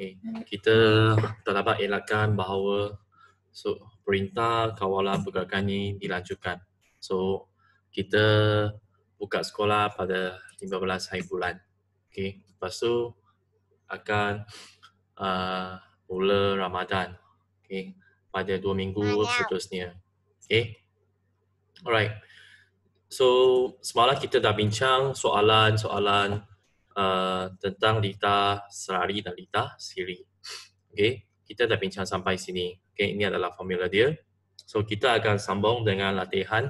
Okay. Kita terdapat elakkan bahawa so, perintah kawalan pergerakan ini dilanjutkan. So, kita buka sekolah pada 15 hari bulan. Okay. Lepas tu, akan uh, mula Ramadan. Okay. Pada dua minggu seterusnya. Okay. Alright. So, semalam kita dah bincang soalan-soalan Uh, tentang Lita Serari dan Lita Siri. Okay, kita dah bincang sampai sini. Okay, ini adalah formula dia. So, kita akan sambung dengan latihan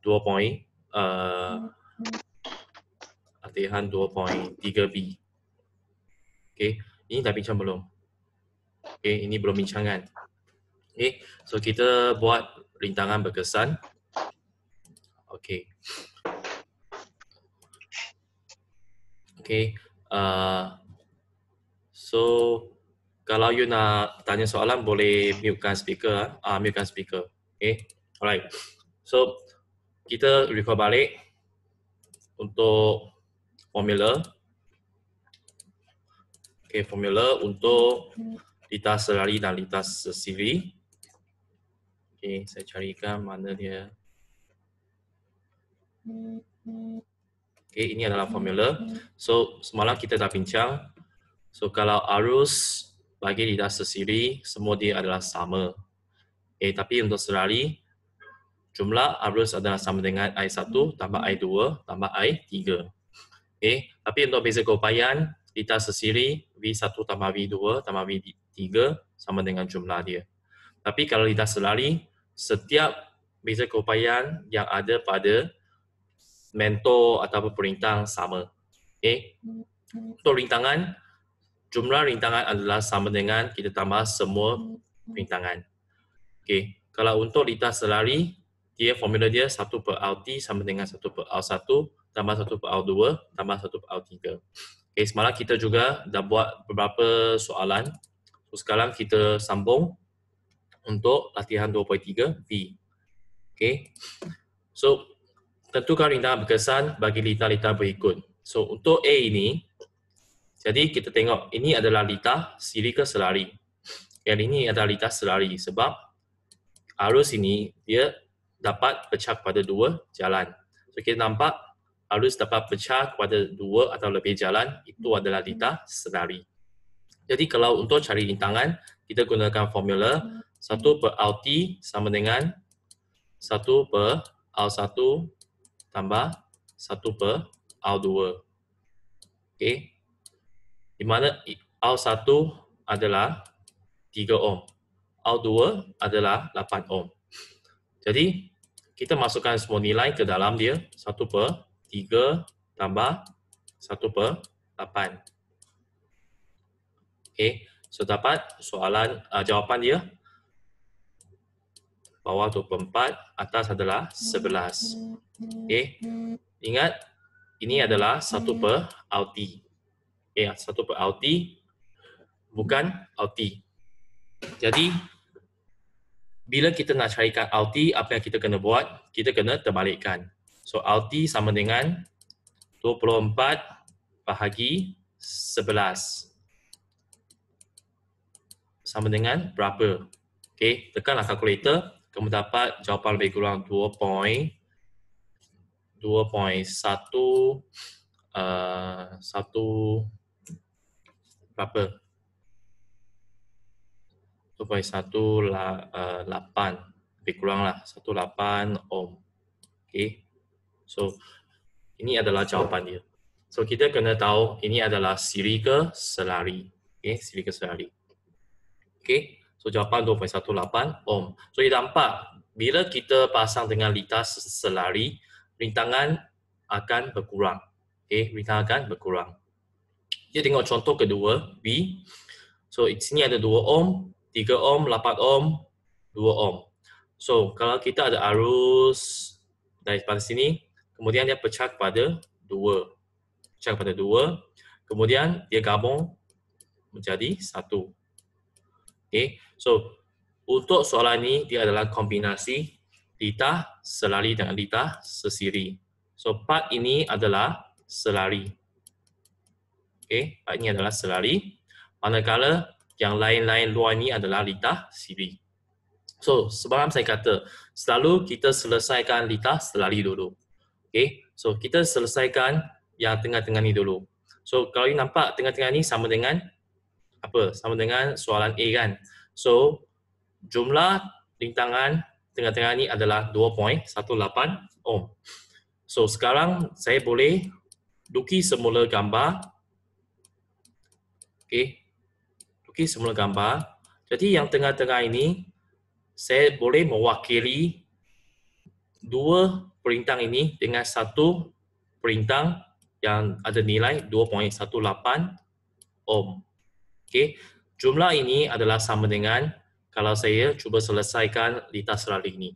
2 poin. Uh, latihan tiga b Okay, ini dah bincang belum? Okay, ini belum bincangan. Okay, so kita buat rintangan berkesan. Okay, Okay. Uh, so, kalau you nak tanya soalan, boleh mutekan speaker. Uh, mutekan speaker. Okay. Alright. So, kita record balik untuk formula. Okay, formula untuk litar selari dan litar sesiri. Okay, saya carikan mana dia. Okay, ini adalah formula. So, semalam kita dah bincang. So, kalau arus bagi lidah siri semua dia adalah sama. Okay, eh, tapi untuk serari, jumlah arus adalah sama dengan I1 tambah I2 tambah I3. Okay, eh, tapi untuk beza keupayaan, lidah siri V1 tambah V2 tambah V3 sama dengan jumlah dia. Tapi kalau lidah serari, setiap beza keupayaan yang ada pada mentor ataupun perintang sama. Okay. Untuk rintangan, jumlah rintangan adalah sama dengan kita tambah semua rintangan. Okay. Kalau untuk lita selari, dia formula dia 1 per t sama dengan 1 per R1 tambah 1 per R2 tambah 1 per R3. Okay, semalam kita juga dah buat beberapa soalan. So, sekarang kita sambung untuk latihan 2.3 V. Okay. So, tentukan rintangan berkesan bagi lita-lita berikut. So untuk A ini, jadi kita tengok ini adalah lita silika selari. Yang ini adalah lita selari sebab arus ini dia dapat pecah pada dua jalan. So kita nampak arus dapat pecah kepada dua atau lebih jalan itu adalah lita selari. Jadi kalau untuk cari rintangan, kita gunakan formula 1 per RT sama dengan 1 per R1 tambah 1 per R2. Okay, Di mana R1 adalah 3 ohm. R2 adalah 8 ohm. Jadi, kita masukkan semua nilai ke dalam dia. 1 per 3 tambah 1 per 8. Okay, So, dapat soalan uh, jawapan dia bawah 24, atas adalah 11. Okey. Ingat ini adalah 1 per RT. Okey, 1 per RT bukan RT. Jadi bila kita nak carikan RT, apa yang kita kena buat? Kita kena terbalikkan. So RT sama dengan 24 bahagi 11. Sama dengan berapa? Okay, tekanlah kalkulator kamu dapat jawapan lebih kurang 2 poin 2 poin 1 uh, eh, berapa 2 poin 1 8 eh, lebih kurang lah 1 ohm okay. so ini adalah jawapan dia so kita kena tahu ini adalah siri ke selari okay, siri ke selari okay. So jawapan 2.18 ohm. So ia nampak bila kita pasang dengan litar selari, rintangan akan berkurang. Okay, rintangan akan berkurang. Kita tengok contoh kedua, B. So sini ada 2 ohm, 3 ohm, 8 ohm, 2 ohm. So kalau kita ada arus dari pada sini, kemudian dia pecah kepada 2. Pecah kepada 2. Kemudian dia gabung menjadi 1. Okay. So, untuk soalan ini, dia adalah kombinasi litar selari dengan litar sesiri. So, part ini adalah selari. Okay, part ini adalah selari. Manakala yang lain-lain luar ini adalah litar siri. So, sebelum saya kata, selalu kita selesaikan litar selari dulu. Okay, so kita selesaikan yang tengah-tengah ni dulu. So, kalau you nampak tengah-tengah ni sama dengan apa? Sama dengan soalan A kan? So, jumlah rintangan tengah-tengah ni adalah 2.18 ohm. So, sekarang saya boleh lukis semula gambar. Okay. Lukis semula gambar. Jadi, yang tengah-tengah ini, saya boleh mewakili dua perintang ini dengan satu perintang yang ada nilai 2.18 ohm. Okay. Jumlah ini adalah sama dengan kalau saya cuba selesaikan litar serali ini.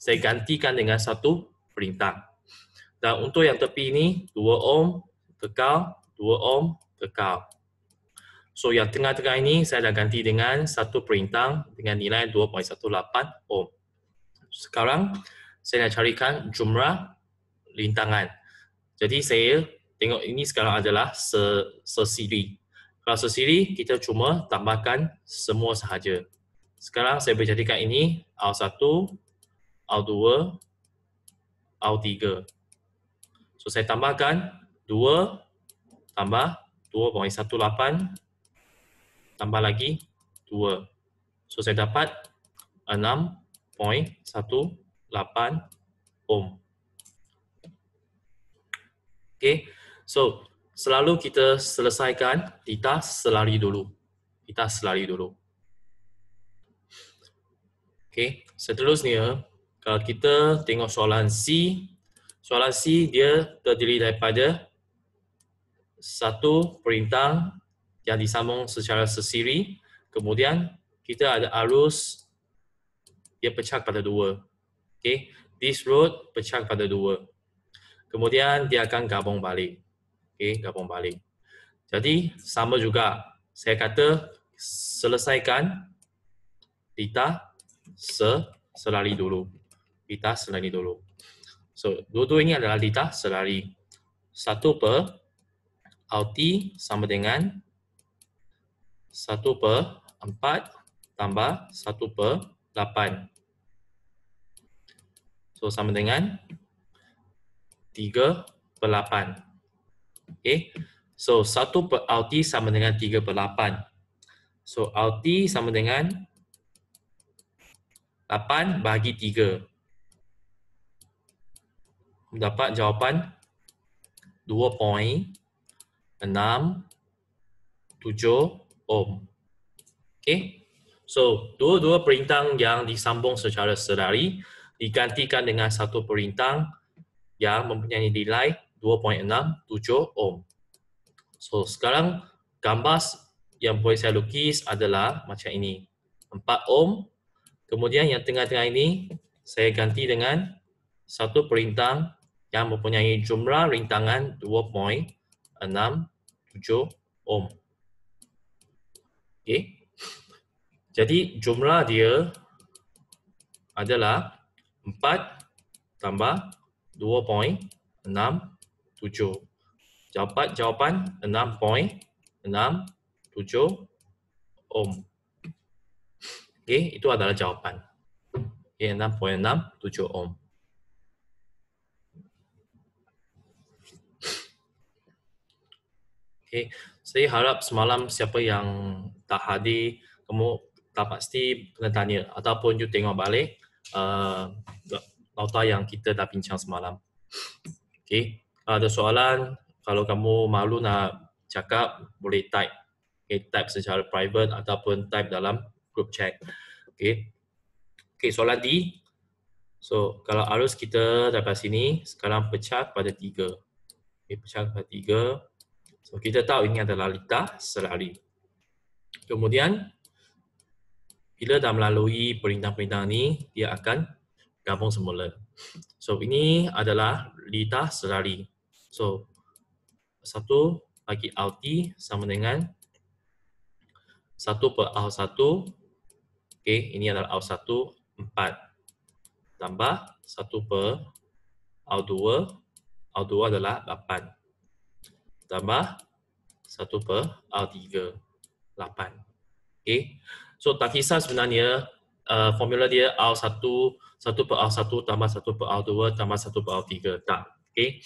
Saya gantikan dengan satu perintah. Dan untuk yang tepi ini, 2 ohm kekal, 2 ohm kekal. So yang tengah-tengah ini saya dah ganti dengan satu perintah dengan nilai 2.18 ohm. Sekarang saya nak carikan jumlah lintangan. Jadi saya tengok ini sekarang adalah sesiri. -se Kelas siri kita cuma tambahkan semua sahaja. Sekarang saya berjadikan ini R1, R2, R3. So saya tambahkan 2 tambah 2.18 tambah lagi 2. So saya dapat 6.18 ohm. Okay, so selalu kita selesaikan kita selari dulu. Kita selari dulu. Okey, seterusnya kalau kita tengok soalan C, soalan C dia terdiri daripada satu perintah yang disambung secara sesiri, kemudian kita ada arus dia pecah pada dua. Okey, this road pecah pada dua. Kemudian dia akan gabung balik okay, gabung balik. Jadi sama juga saya kata selesaikan pita se selari dulu. Pita selari dulu. So, dua-dua ini adalah pita selari. Satu per RT sama dengan satu per empat tambah satu per lapan. So sama dengan tiga per lapan. Okay. So 1 per RT sama dengan 3 per 8. So RT sama dengan 8 bahagi 3. Dapat jawapan 2.67 ohm. Okay. So, dua-dua perintang yang disambung secara sedari digantikan dengan satu perintang yang mempunyai nilai 2.67 ohm. So sekarang gambar yang boleh saya lukis adalah macam ini. 4 ohm. Kemudian yang tengah-tengah ini saya ganti dengan satu perintang yang mempunyai jumlah rintangan 2.67 ohm. Okay. Jadi jumlah dia adalah 4 tambah tujuh. Dapat jawapan enam poin enam tujuh ohm. Okay, itu adalah jawapan. Okay, enam poin enam tujuh ohm. Okay. Saya harap semalam siapa yang tak hadir, kamu tak pasti kena tanya ataupun you tengok balik uh, eh, nota yang kita dah bincang semalam. Okay ada soalan, kalau kamu malu nak cakap, boleh type. Okay, type secara private ataupun type dalam group chat. Okay. Okay, soalan D. So, kalau arus kita dapat sini, sekarang pecah pada tiga. Okay, pecah pada tiga. So, kita tahu ini adalah Lita selari. Kemudian, bila dah melalui perintah-perintah ni, dia akan gabung semula. So, ini adalah Lita selari. So, satu bagi t sama dengan satu per r satu, Okay, ini adalah r satu empat Tambah satu per r dua, r dua adalah 8. Tambah satu per r tiga lapan, Okay. So, tak kisah sebenarnya uh, formula dia R1, 1 per R1 tambah 1 per R2 tambah 1 per R3. Tak. Okay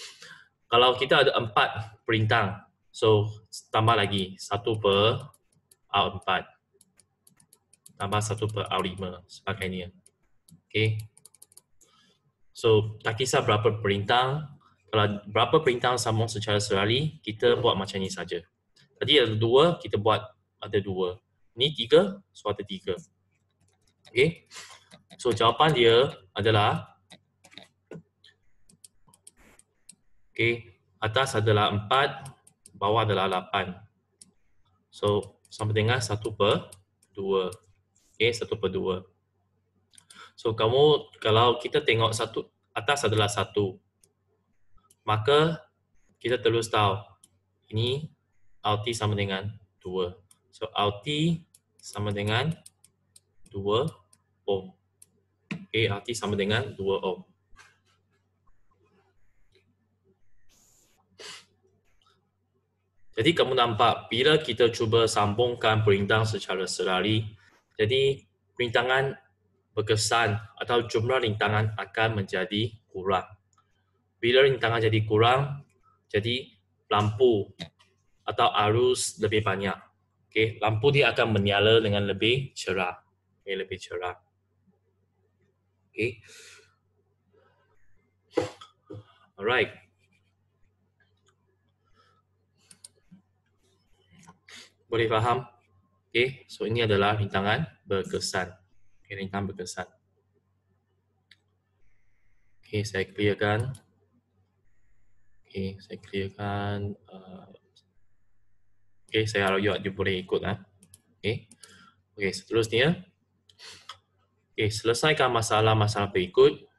kalau kita ada empat perintang, so tambah lagi satu per R4. Tambah satu per R5 sebagainya. Okay. So tak kisah berapa perintang, kalau berapa perintang sambung secara serali, kita buat macam ni saja. Tadi ada dua, kita buat ada dua. Ni tiga, so ada tiga. Okay. So jawapan dia adalah Okay, atas adalah 4, bawah adalah 8. So, sama dengan 1 per 2. Okay, 1 per 2. So, kamu kalau kita tengok satu atas adalah 1, maka kita terus tahu ini RT sama dengan 2. So, RT sama dengan 2 ohm. Okay, RT sama dengan 2 ohm. Jadi kamu nampak bila kita cuba sambungkan perintang secara serali, jadi perintangan berkesan atau jumlah rintangan akan menjadi kurang. Bila rintangan jadi kurang, jadi lampu atau arus lebih banyak. Okay, lampu dia akan menyala dengan lebih cerah. Okay, lebih cerah. Okay. Alright. Boleh faham? Okay, so ini adalah rintangan berkesan. Okay, rintangan berkesan. Okay, saya clearkan. Okay, saya clearkan. Uh, okay, saya harap juga boleh ikut. lah. Okay. okay, seterusnya. Okay, selesaikan masalah-masalah berikut.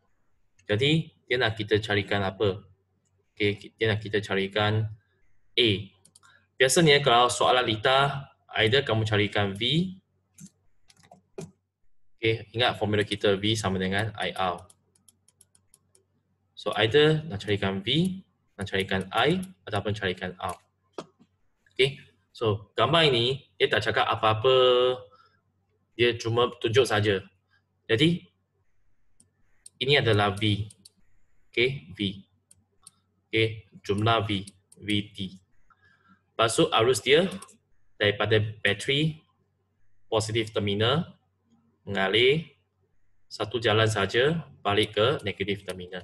Jadi, dia nak kita carikan apa? Okay, dia nak kita carikan A biasanya kalau soalan lita, either kamu carikan V. Okay, ingat formula kita V sama dengan IR. So either nak carikan V, nak carikan I ataupun carikan R. Okay, so gambar ini dia tak cakap apa-apa, dia cuma tunjuk saja. Jadi, ini adalah V. Okay, V. Okay, jumlah V, VT masuk arus dia daripada bateri positif terminal mengalir satu jalan saja balik ke negatif terminal.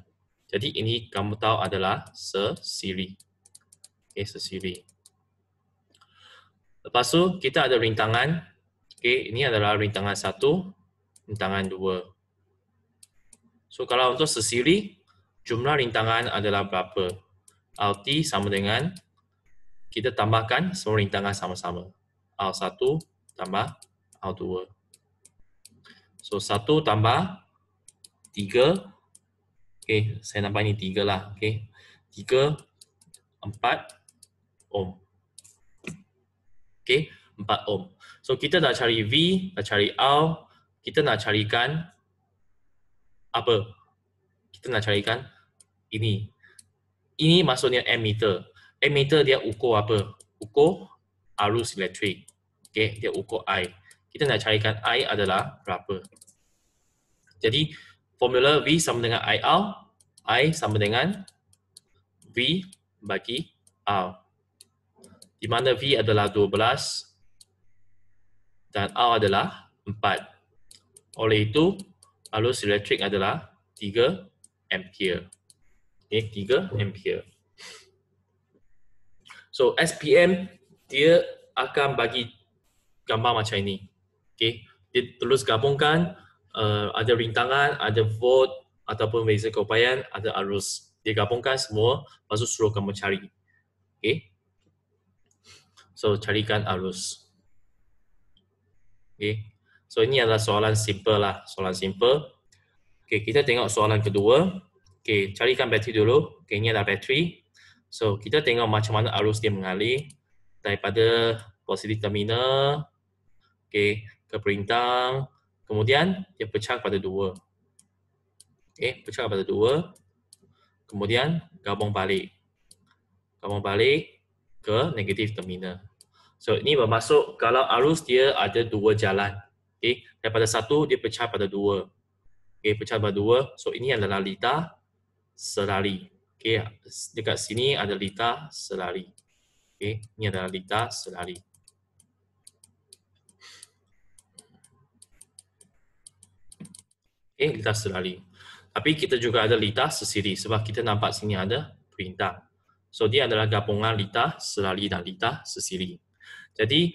Jadi ini kamu tahu adalah sesiri. Okay, sesiri. Lepas tu kita ada rintangan. Okay, ini adalah rintangan satu, rintangan dua. So kalau untuk sesiri, jumlah rintangan adalah berapa? Rt sama dengan kita tambahkan semua rintangan sama-sama. R1 tambah R2. So, 1 tambah 3. Okay, saya nampak ini 3 lah. Okay. 3, 4 ohm. Okay, 4 ohm. So, kita dah cari V, dah cari R. Kita nak carikan apa? Kita nak carikan ini. Ini maksudnya ammeter. Ammeter dia ukur apa? Ukur arus elektrik. Okay, dia ukur I. Kita nak carikan I adalah berapa. Jadi, formula V sama dengan I R. I sama dengan V bagi R. Di mana V adalah 12 dan R adalah 4. Oleh itu, arus elektrik adalah 3 ampere. Okay, 3 ampere. So SPM dia akan bagi gambar macam ini. Okay. Dia terus gabungkan uh, ada rintangan, ada vote ataupun beza keupayaan, ada arus. Dia gabungkan semua, lepas suruh kamu cari. Okay. So carikan arus. Okay. So ini adalah soalan simple lah, soalan simple. Okay, kita tengok soalan kedua. Okay, carikan bateri dulu. Okay, ini adalah bateri. So kita tengok macam mana arus dia mengalir daripada positif terminal okay, ke perintang. Kemudian dia pecah pada dua. Okay, pecah pada dua. Kemudian gabung balik. Gabung balik ke negatif terminal. So ini bermaksud kalau arus dia ada dua jalan. Okay, daripada satu dia pecah pada dua. Okay, pecah pada dua. So ini adalah lidah serali. Okey, dekat sini ada lita selari. Okey, ni adalah lita selari. Okey, lita selari. Tapi kita juga ada lita sesiri sebab kita nampak sini ada perintah. So, dia adalah gabungan lita selari dan lita sesiri. Jadi,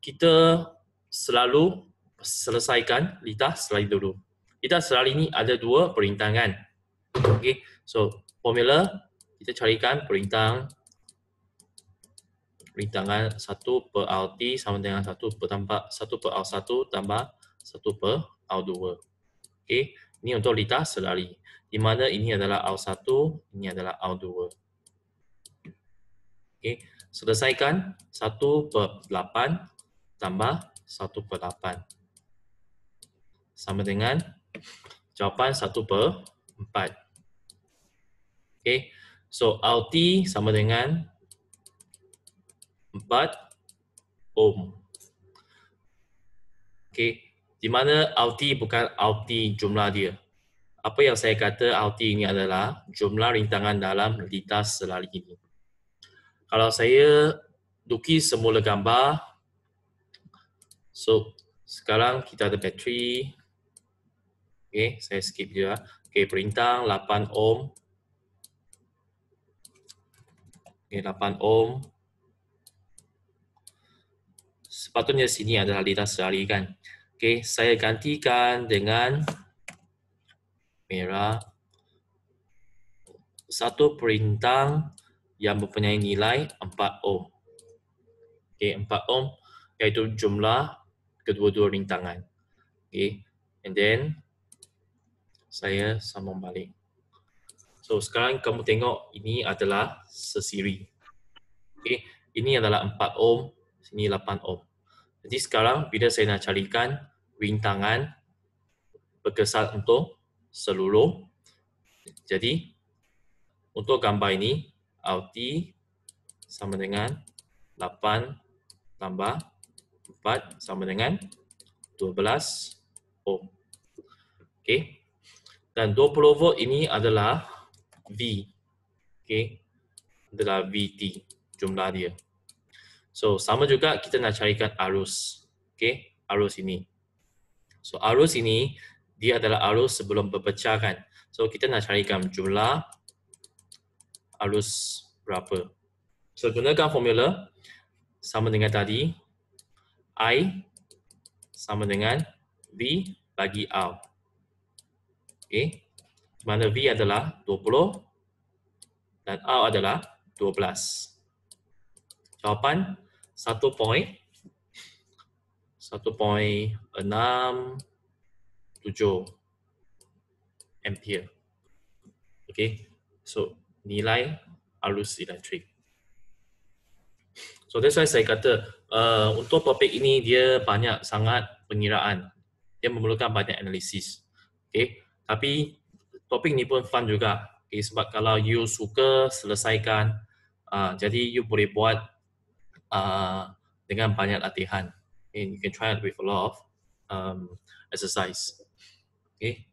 kita selalu selesaikan lita selari dulu. Lita selari ni ada dua perintangan. Okey, so formula kita carikan perintang perintangan 1 per R T sama dengan 1 per, tambah, 1 per R1 tambah 1 per R2. Okay. Ini untuk litar selari. Di mana ini adalah R1, ini adalah R2. Okay. Selesaikan 1 per 8 tambah 1 per 8. Sama dengan jawapan 1 per 4. Okay. So RT sama dengan 4 ohm. Okay. Di mana RT bukan RT jumlah dia. Apa yang saya kata RT ini adalah jumlah rintangan dalam lintas selari ini. Kalau saya duki semula gambar, so sekarang kita ada bateri. Okay, saya skip dia. Okay, perintang 8 ohm, okay, 8 ohm. Sepatutnya sini adalah lidah sehari kan. Okay, saya gantikan dengan merah. Satu perintang yang mempunyai nilai 4 ohm. Okay, 4 ohm iaitu jumlah kedua-dua rintangan. Okay, and then saya sambung balik. So sekarang kamu tengok ini adalah sesiri. Okay. Ini adalah 4 ohm, ini 8 ohm. Jadi sekarang bila saya nak carikan rintangan berkesan untuk seluruh. Jadi untuk gambar ini RT sama dengan 8 tambah 4 sama dengan 12 ohm. Okay. Dan 20 volt ini adalah V okay, adalah VT jumlah dia. So sama juga kita nak carikan arus. Okay, arus ini. So arus ini dia adalah arus sebelum berpecah kan. So kita nak carikan jumlah arus berapa. So gunakan formula sama dengan tadi I sama dengan V bagi R. Okay di mana V adalah 20 dan R adalah 12. Jawapan 1 point 1.67 ampere. Okay, so nilai arus elektrik. So that's why saya kata uh, untuk topik ini dia banyak sangat pengiraan. Dia memerlukan banyak analisis. Okay, tapi topik ni pun fun juga. Okay, sebab kalau you suka selesaikan, uh, jadi you boleh buat uh, dengan banyak latihan. And you can try it with a lot of um, exercise. Okay.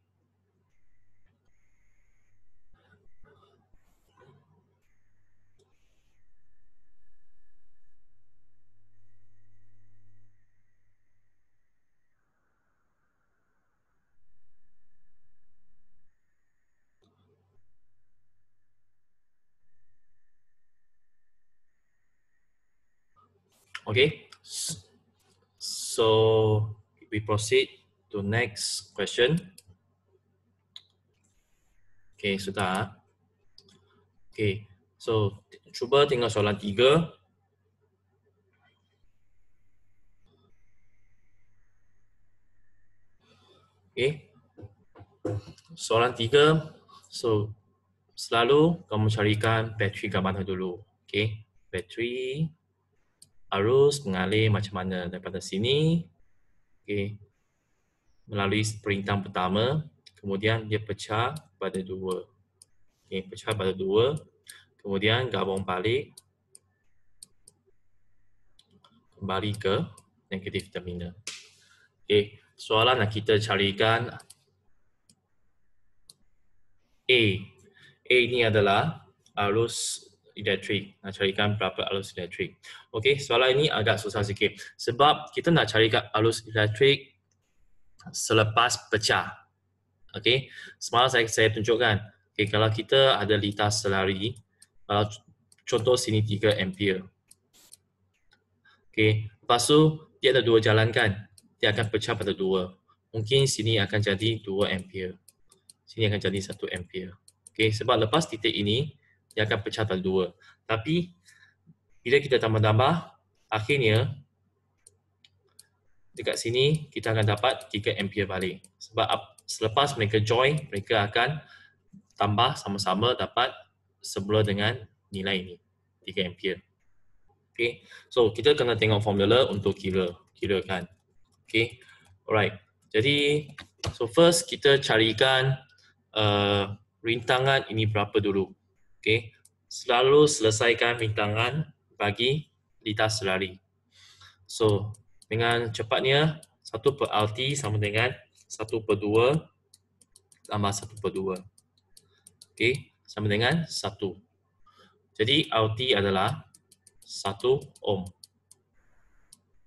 Okay. So we proceed to next question. Okay, sudah. Okay, so cuba tengok soalan tiga. Okay. Soalan tiga. So, selalu kamu carikan bateri gambarnya dulu. Okay. Bateri arus mengalir macam mana daripada sini okey melalui perintang pertama kemudian dia pecah pada dua okey pecah pada dua kemudian gabung balik kembali ke negatif terminal okey soalan nak kita carikan A A ni adalah arus electric, nak carikan berapa arus elektrik. Okey, soalan ini agak susah sikit. Sebab kita nak carikan arus elektrik selepas pecah. Okey, semalam saya saya tunjukkan. Okey, kalau kita ada litar selari, kalau contoh sini 3 ampere. Okey, lepas tu dia ada dua jalan kan? Dia akan pecah pada dua. Mungkin sini akan jadi 2 ampere. Sini akan jadi 1 ampere. Okey, sebab lepas titik ini, dia akan pecah pada dua. Tapi bila kita tambah-tambah, akhirnya dekat sini kita akan dapat 3 ampere balik. Sebab selepas mereka join, mereka akan tambah sama-sama dapat sebelah dengan nilai ini, 3 ampere. Okay, so kita kena tengok formula untuk kira, kirakan. Okay, alright. Jadi, so first kita carikan uh, rintangan ini berapa dulu. Okey, selalu selesaikan rintangan bagi lintas selari. So, dengan cepatnya 1 per RT sama dengan 1 per 2 tambah 1 per 2. Okey, sama dengan 1. Jadi RT adalah 1 ohm.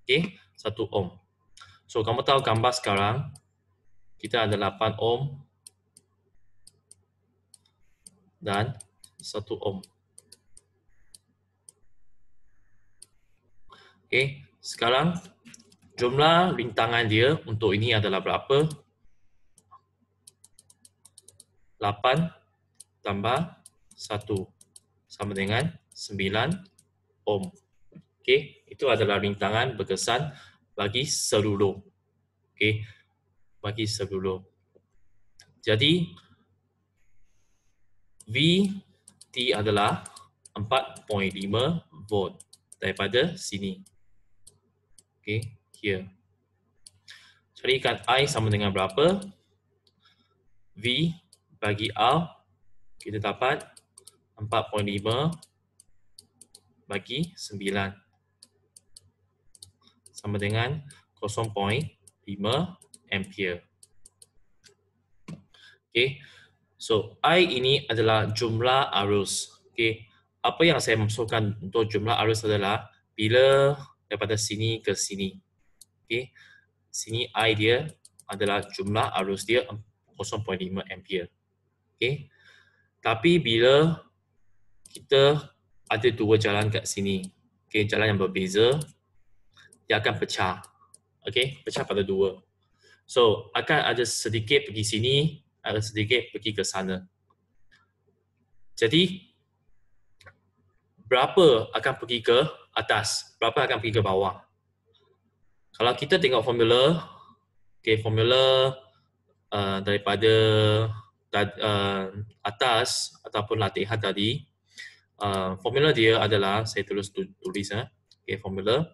Okey, 1 ohm. So, kamu tahu gambar sekarang kita ada 8 ohm dan 1 ohm. Okey, sekarang jumlah rintangan dia untuk ini adalah berapa? 8 tambah 1 sama dengan 9 ohm. Okey, itu adalah rintangan berkesan bagi seluruh. Okey, bagi seluruh. Jadi V T adalah 4.5 volt daripada sini. Okay, here. Carikan I sama dengan berapa. V bagi R kita dapat 4.5 bagi 9. Sama dengan 0.5 ampere. Okay. So I ini adalah jumlah arus. Okay. Apa yang saya maksudkan untuk jumlah arus adalah bila daripada sini ke sini. Okay. Sini I dia adalah jumlah arus dia 0.5 ampere. Okay. Tapi bila kita ada dua jalan kat sini. Okay, jalan yang berbeza, dia akan pecah. Okay, pecah pada dua. So, akan ada sedikit pergi sini, ada sedikit pergi ke sana. Jadi berapa akan pergi ke atas, berapa akan pergi ke bawah. Kalau kita tengok formula, okay, formula uh, daripada uh, atas ataupun latihan tadi, uh, formula dia adalah, saya terus tulis, uh, okay, formula.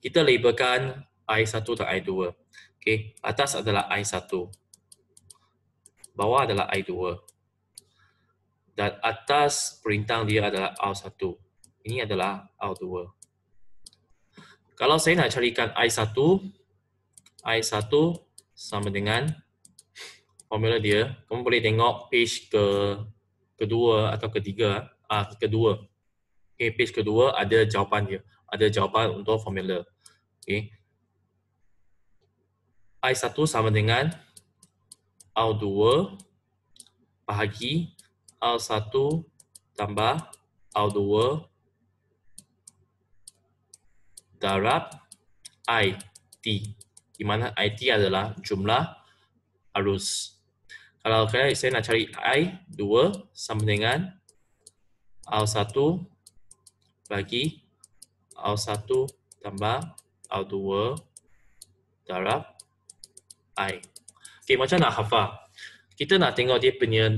Kita labelkan I1 dan I2. Okay, atas adalah I1 bawah adalah I2 dan atas perintang dia adalah R1. Ini adalah R2. Kalau saya nak carikan I1, I1 sama dengan formula dia. Kamu boleh tengok page ke kedua atau ketiga. Ah, kedua. Okay, page kedua ada jawapan dia. Ada jawapan untuk formula. Okay. I1 sama dengan R2 bahagi R1 tambah R2 darab IT. Di mana IT adalah jumlah arus. Kalau kena, saya nak cari I2 sama dengan R1 bagi R1 tambah R2 darab i. Okay, macam nak hafal. Kita nak tengok dia punya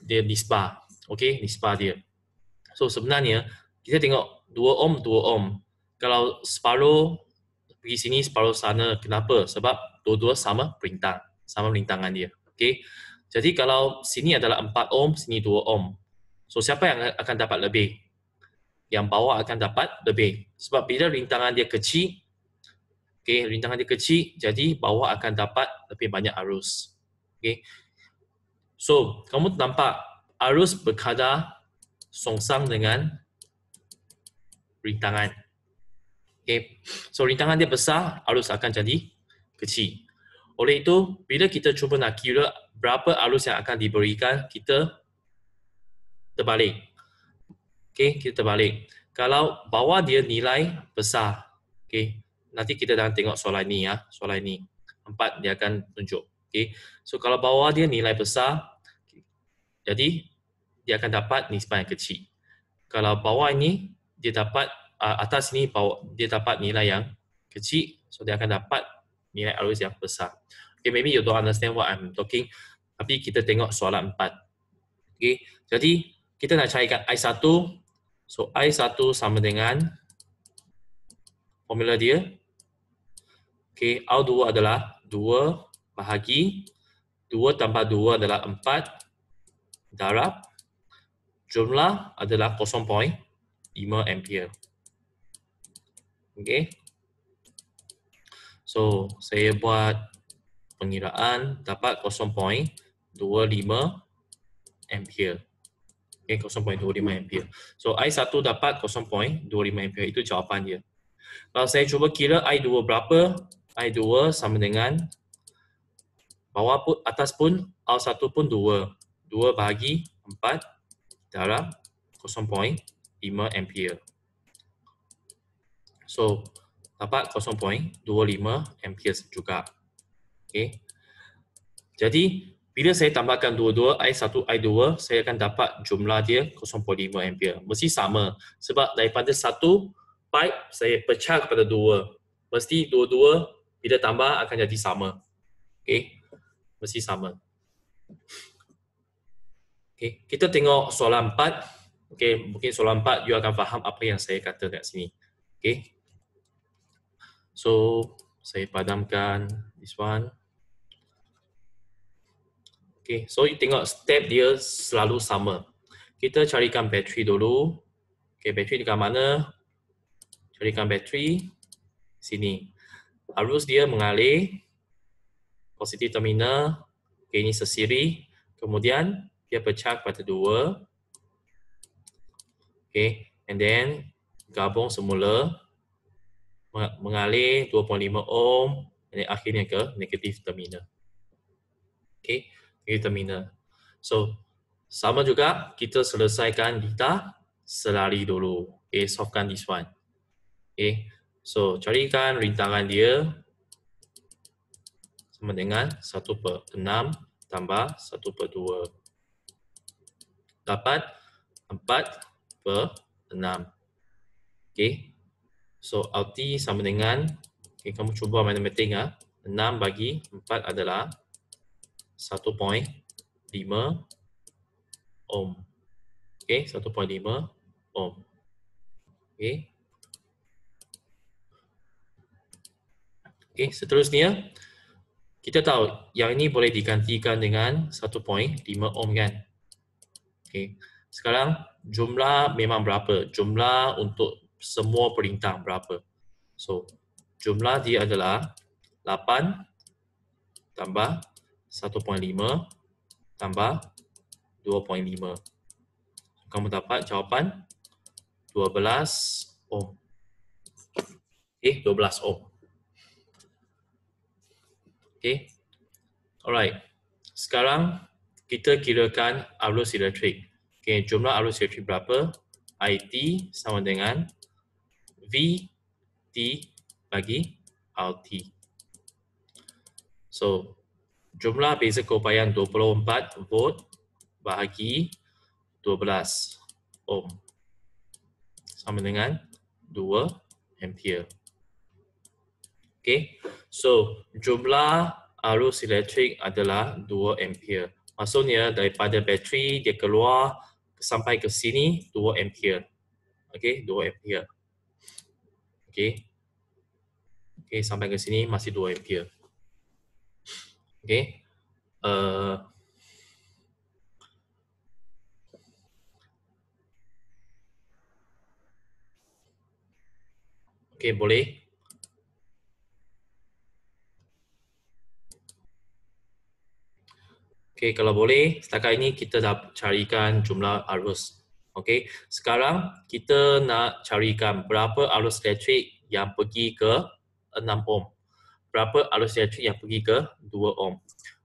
dia nisbah. Okay, nisbah dia. So sebenarnya, kita tengok 2 ohm, 2 ohm. Kalau separuh pergi sini, separuh sana, kenapa? Sebab dua-dua sama perintang. Sama perintangan dia. Okay. Jadi kalau sini adalah 4 ohm, sini 2 ohm. So siapa yang akan dapat lebih? Yang bawah akan dapat lebih. Sebab bila rintangan dia kecil, Okay, rintangan dia kecil, jadi bawah akan dapat lebih banyak arus. Okay. So, kamu nampak arus berkadar songsang dengan rintangan. Okay. So, rintangan dia besar, arus akan jadi kecil. Oleh itu, bila kita cuba nak kira berapa arus yang akan diberikan, kita terbalik. Okay, kita terbalik. Kalau bawah dia nilai besar, okay, nanti kita dah tengok soalan ni ya, soalan ni. Empat dia akan tunjuk. Okey. So kalau bawah dia nilai besar, okay. jadi dia akan dapat nisbah yang kecil. Kalau bawah ini dia dapat uh, atas ni bawah dia dapat nilai yang kecil, so dia akan dapat nilai always yang besar. Okay, maybe you don't understand what I'm talking. Tapi kita tengok soalan empat. Okay, jadi kita nak carikan I1. So I1 sama dengan formula dia. Okay, R2 adalah dua bahagi dua tambah dua adalah empat darab. Jumlah adalah kosong point lima ampere. Okay. So, saya buat pengiraan dapat kosong point dua lima ampere. Okay, lima ampere. So, i satu dapat kosong point dua lima ampere. Itu jawapan dia. Kalau saya cuba kira I2 berapa, I2 sama dengan bawah pun, atas pun R1 pun 2. 2 bahagi 4 dalam 0.5 ampere. So, dapat 0.25 ampere juga. Okay. Jadi, bila saya tambahkan dua-dua, I1, I2, saya akan dapat jumlah dia 0.5 ampere. Mesti sama. Sebab daripada satu pipe, saya pecah kepada dua. Mesti dua-dua bila tambah akan jadi sama. Okay. Mesti sama. Okay. Kita tengok soalan empat. Okay. Mungkin soalan empat you akan faham apa yang saya kata kat sini. Okay. So, saya padamkan this one. Okay. So, you tengok step dia selalu sama. Kita carikan bateri dulu. Okay, bateri dekat mana? Carikan bateri. Sini arus dia mengalir positif terminal okay, ini sesiri kemudian dia pecah kepada dua okay, and then gabung semula mengalir 2.5 ohm dan akhirnya ke negatif terminal okay, negatif terminal so sama juga kita selesaikan kita selari dulu okay, softkan this one okay. So carikan rintangan dia sama dengan 1 per 6 tambah 1 per 2. Dapat 4 per 6. Okay. So LT sama dengan, okay, kamu cuba matematik ha? 6 bagi 4 adalah 1.5 ohm. Okay, 1.5 ohm. Okay. Okay, seterusnya, kita tahu yang ini boleh digantikan dengan 1.5 ohm kan. Okey. Sekarang jumlah memang berapa? Jumlah untuk semua perintang berapa? So, jumlah dia adalah 8 tambah 1.5 tambah 2.5. Kamu dapat jawapan 12 ohm. Okay, 12 ohm. Okay. Alright. Sekarang kita kirakan arus elektrik. Okay. Jumlah arus elektrik berapa? IT sama dengan V t bagi RT. So, jumlah beza keupayaan 24 volt bahagi 12 ohm. Sama dengan 2 ampere. Okay, so jumlah arus elektrik adalah 2 ampere. Maksudnya daripada bateri dia keluar sampai ke sini 2 ampere. Okay, 2 ampere. Okay. Okay, sampai ke sini masih 2 ampere. Okay. Uh, okay, boleh. Okay, kalau boleh, setakat ini kita dah carikan jumlah arus. Okay, sekarang kita nak carikan berapa arus elektrik yang pergi ke 6 ohm. Berapa arus elektrik yang pergi ke 2 ohm.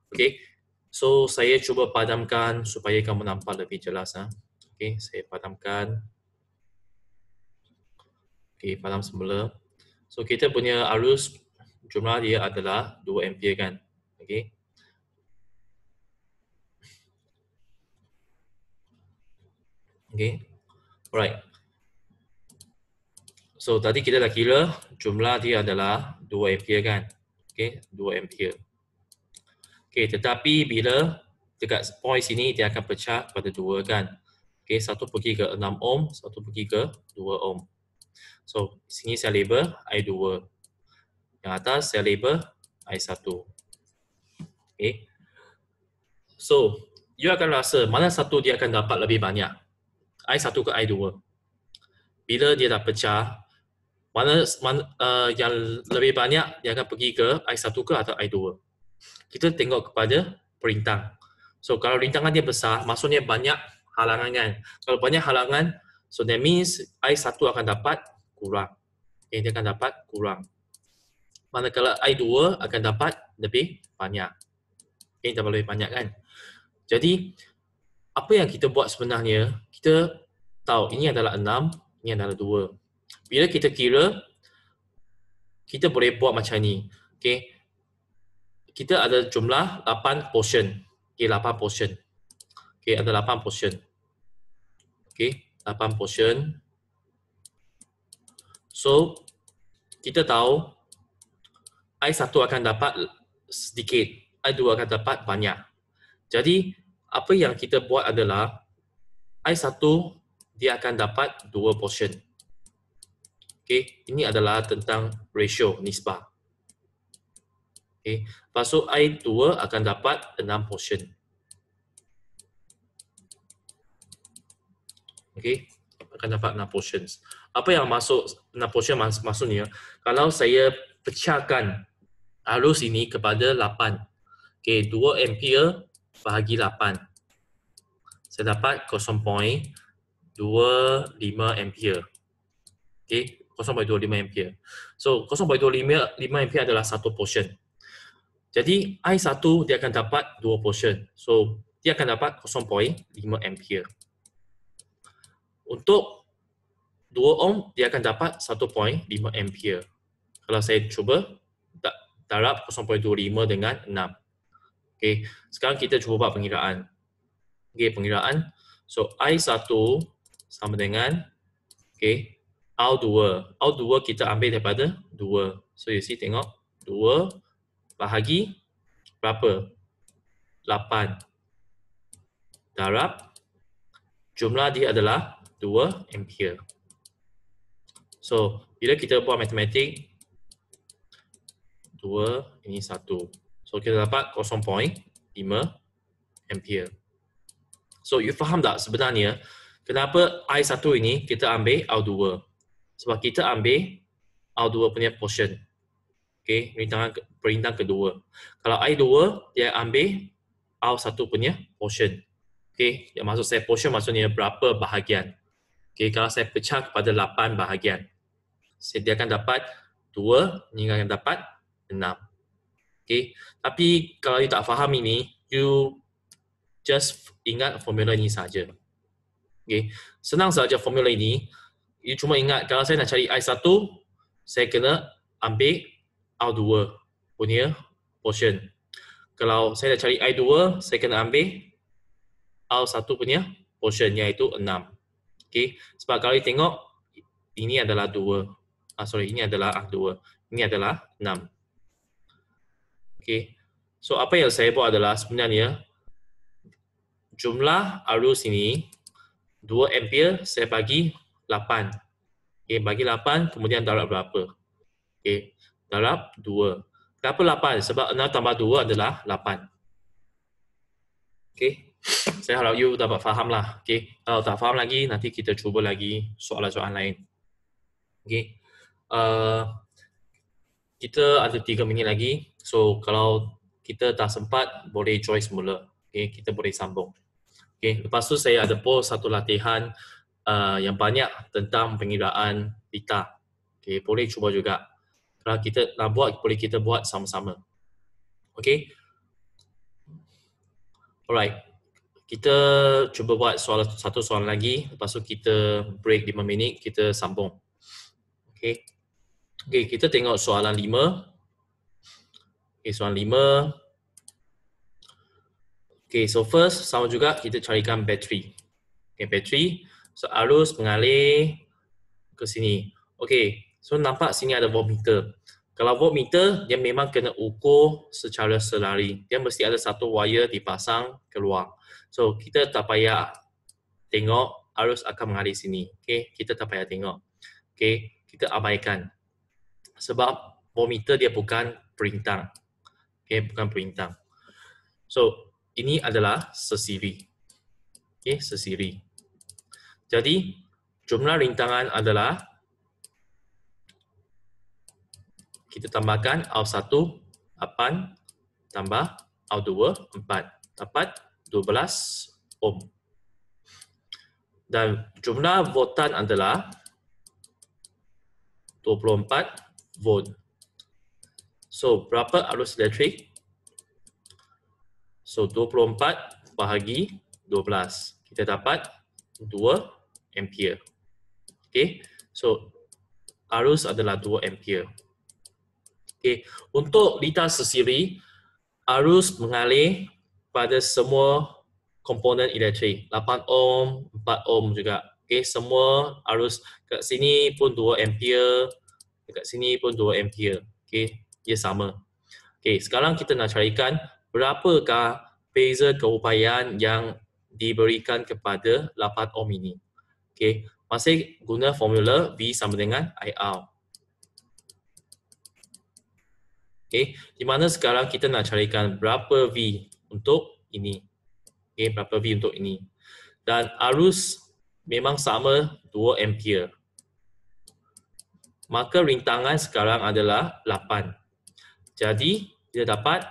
Okay, so saya cuba padamkan supaya kamu nampak lebih jelas. Ha. Okey, saya padamkan. Okay, padam semula. So kita punya arus jumlah dia adalah 2 ampere kan. Okay. Okay. Alright. So tadi kita dah kira jumlah dia adalah 2 ampere kan. Okay. 2 ampere. Okay. Tetapi bila dekat point sini dia akan pecah pada 2 kan. Okay. Satu pergi ke 6 ohm. Satu pergi ke 2 ohm. So sini saya label I2. Yang atas saya label I1. Okay. So you akan rasa mana satu dia akan dapat lebih banyak. I1 ke I2. Bila dia dah pecah, mana, mana uh, yang lebih banyak dia akan pergi ke I1 ke atau I2. Kita tengok kepada perintang. So kalau rintangan dia besar, maksudnya banyak halangan kan. Kalau banyak halangan, so that means I1 akan dapat kurang. Okay, eh, dia akan dapat kurang. Manakala I2 akan dapat lebih banyak. Okay, eh, dapat lebih banyak kan. Jadi, apa yang kita buat sebenarnya, kita tahu ini adalah enam, ini adalah dua. Bila kita kira, kita boleh buat macam ni. Okay. Kita ada jumlah lapan portion. Okay, lapan portion. Okay, ada lapan portion. Okay, lapan portion. So, kita tahu I1 akan dapat sedikit, I2 akan dapat banyak. Jadi, apa yang kita buat adalah I1 dia akan dapat dua portion. Okay, ini adalah tentang ratio nisbah. Okay, lepas tu I2 akan dapat enam portion. Okay, akan dapat enam portions. Apa yang masuk enam portion mas maksudnya, kalau saya pecahkan arus ini kepada 8. Okay, 2 ampere bahagi 8 saya dapat 0.25 ampere. Okay, 0.25 ampere. So, 0.25 ampere adalah satu portion. Jadi, I1 dia akan dapat dua portion. So, dia akan dapat 0.5 ampere. Untuk 2 ohm, dia akan dapat 1.5 ampere. Kalau saya cuba, darab 0.25 dengan 6. Okay. Sekarang kita cuba buat pengiraan okay, pengiraan. So I1 sama dengan okay, R2. R2 kita ambil daripada 2. So you see tengok 2 bahagi berapa? 8 darab jumlah dia adalah 2 ampere. So bila kita buat matematik 2 ini 1. So kita dapat 0.5 ampere. So you faham tak sebenarnya kenapa I1 ini kita ambil R2? Sebab kita ambil R2 punya portion. Okay, perintangan, perintangan kedua. Kalau I2, dia ambil R1 punya portion. Okay, yang maksud saya portion maksudnya berapa bahagian. Okay, kalau saya pecah kepada 8 bahagian. Saya dia akan dapat 2, ini akan dapat 6. Okay, tapi kalau you tak faham ini, you just ingat formula ni saja. Okay. Senang saja formula ini. You cuma ingat kalau saya nak cari I1, saya kena ambil R2 punya portion. Kalau saya nak cari I2, saya kena ambil R1 punya portion iaitu 6. Okay. Sebab kalau you tengok, ini adalah 2. Ah, uh, sorry, ini adalah R2. Ini adalah 6. Okay. So apa yang saya buat adalah sebenarnya jumlah arus ini 2 ampere saya bagi 8. Okey, bagi 8 kemudian darab berapa? Okey, darab 2. Kenapa 8? Sebab 6 tambah 2 adalah 8. Okey, saya harap you dapat faham lah. Okay, kalau tak faham lagi nanti kita cuba lagi soalan-soalan lain. Okay, uh, kita ada 3 minit lagi. So, kalau kita tak sempat boleh join semula. Okay, kita boleh sambung. Okay. Lepas tu saya ada post satu latihan uh, yang banyak tentang pengiraan pita. Okay. Boleh cuba juga. Kalau kita nak buat, boleh kita buat sama-sama. Okay. Alright. Kita cuba buat soalan, satu soalan lagi. Lepas tu kita break 5 minit, kita sambung. Okay. Okay, kita tengok soalan 5. Okay, soalan 5. Okay, so first sama juga kita carikan bateri. Okay, bateri. So arus mengalir ke sini. Okay, so nampak sini ada voltmeter. Kalau voltmeter, dia memang kena ukur secara selari. Dia mesti ada satu wire dipasang keluar. So kita tak payah tengok arus akan mengalir sini. Okay, kita tak payah tengok. Okay, kita abaikan. Sebab voltmeter dia bukan perintang. Okay, bukan perintang. So, ini adalah sesiri. Okey, sesiri. Jadi, jumlah rintangan adalah kita tambahkan R1, 8, tambah R2, 4. Dapat 12 ohm. Dan jumlah voltan adalah 24 volt. So, berapa arus elektrik So 24 bahagi 12 kita dapat 2 ampere. Okay, so arus adalah 2 ampere. Okay, untuk litar sesiri, arus mengalir pada semua komponen elektrik. 8 ohm, 4 ohm juga. Okay, semua arus kat sini pun 2 ampere, kat sini pun 2 ampere. Okay, dia sama. Okay, sekarang kita nak carikan berapakah beza keupayaan yang diberikan kepada lapan ohm ini. Okay. Masih guna formula V sama dengan IR. Okay. Di mana sekarang kita nak carikan berapa V untuk ini. Okay. Berapa V untuk ini. Dan arus memang sama 2 ampere. Maka rintangan sekarang adalah 8. Jadi kita dapat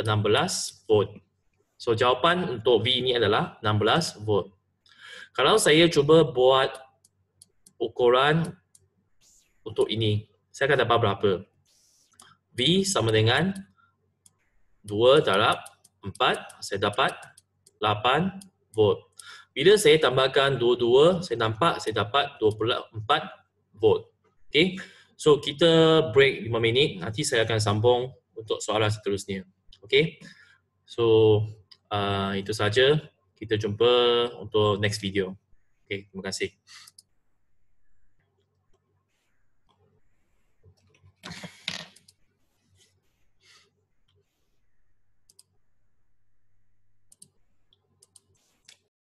16 volt. So jawapan untuk V ini adalah 16 volt. Kalau saya cuba buat ukuran untuk ini, saya akan dapat berapa? V sama dengan 2 darab 4, saya dapat 8 volt. Bila saya tambahkan 2-2, saya nampak saya dapat 24 volt. Okay, so kita break 5 minit, nanti saya akan sambung untuk soalan seterusnya. Okay. So, uh, itu saja. Kita jumpa untuk next video. Okay, terima kasih.